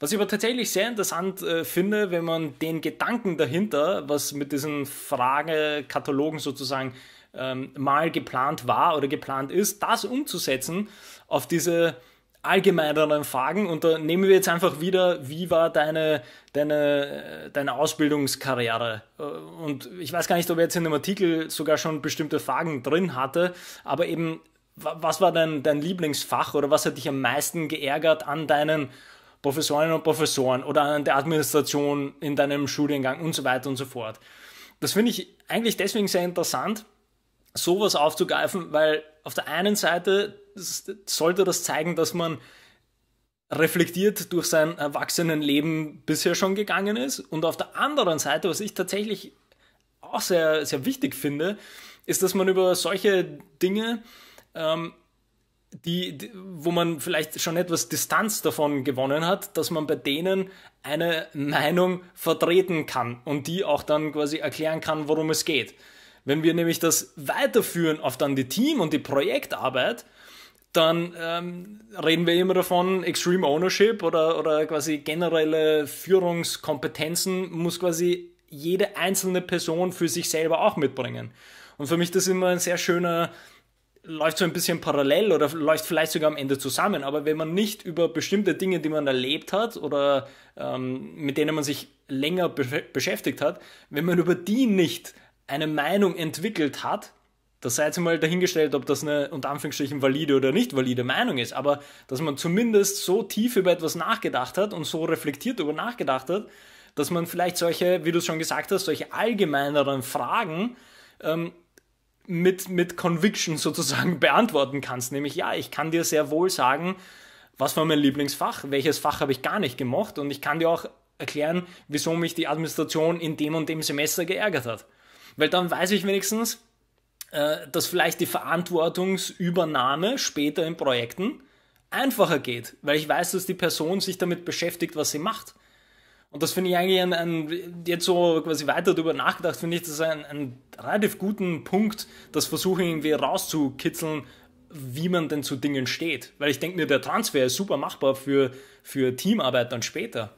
Was ich aber tatsächlich sehr interessant äh, finde, wenn man den Gedanken dahinter, was mit diesen Fragekatalogen sozusagen ähm, mal geplant war oder geplant ist, das umzusetzen auf diese allgemeineren Fragen. Und da nehmen wir jetzt einfach wieder, wie war deine, deine, äh, deine Ausbildungskarriere? Äh, und ich weiß gar nicht, ob er jetzt in dem Artikel sogar schon bestimmte Fragen drin hatte, aber eben, was war dein, dein Lieblingsfach oder was hat dich am meisten geärgert an deinen Professorinnen und Professoren oder an der Administration in deinem Studiengang und so weiter und so fort. Das finde ich eigentlich deswegen sehr interessant, sowas aufzugreifen, weil auf der einen Seite sollte das zeigen, dass man reflektiert durch sein Erwachsenenleben bisher schon gegangen ist. Und auf der anderen Seite, was ich tatsächlich auch sehr, sehr wichtig finde, ist, dass man über solche Dinge ähm, die, die, wo man vielleicht schon etwas Distanz davon gewonnen hat, dass man bei denen eine Meinung vertreten kann und die auch dann quasi erklären kann, worum es geht. Wenn wir nämlich das weiterführen auf dann die Team- und die Projektarbeit, dann ähm, reden wir immer davon, Extreme Ownership oder, oder quasi generelle Führungskompetenzen muss quasi jede einzelne Person für sich selber auch mitbringen. Und für mich das immer ein sehr schöner läuft so ein bisschen parallel oder läuft vielleicht sogar am Ende zusammen. Aber wenn man nicht über bestimmte Dinge, die man erlebt hat oder ähm, mit denen man sich länger be beschäftigt hat, wenn man über die nicht eine Meinung entwickelt hat, das sei jetzt mal dahingestellt, ob das eine unter Anführungsstrichen valide oder nicht valide Meinung ist, aber dass man zumindest so tief über etwas nachgedacht hat und so reflektiert darüber nachgedacht hat, dass man vielleicht solche, wie du es schon gesagt hast, solche allgemeineren Fragen ähm, mit, mit Conviction sozusagen beantworten kannst. Nämlich, ja, ich kann dir sehr wohl sagen, was war mein Lieblingsfach, welches Fach habe ich gar nicht gemocht und ich kann dir auch erklären, wieso mich die Administration in dem und dem Semester geärgert hat. Weil dann weiß ich wenigstens, äh, dass vielleicht die Verantwortungsübernahme später in Projekten einfacher geht, weil ich weiß, dass die Person sich damit beschäftigt, was sie macht. Und das finde ich eigentlich ein, ein, jetzt so quasi weiter darüber nachgedacht, finde ich das einen, relativ guten Punkt, das Versuchen irgendwie rauszukitzeln, wie man denn zu Dingen steht. Weil ich denke mir, der Transfer ist super machbar für, für Teamarbeit dann später.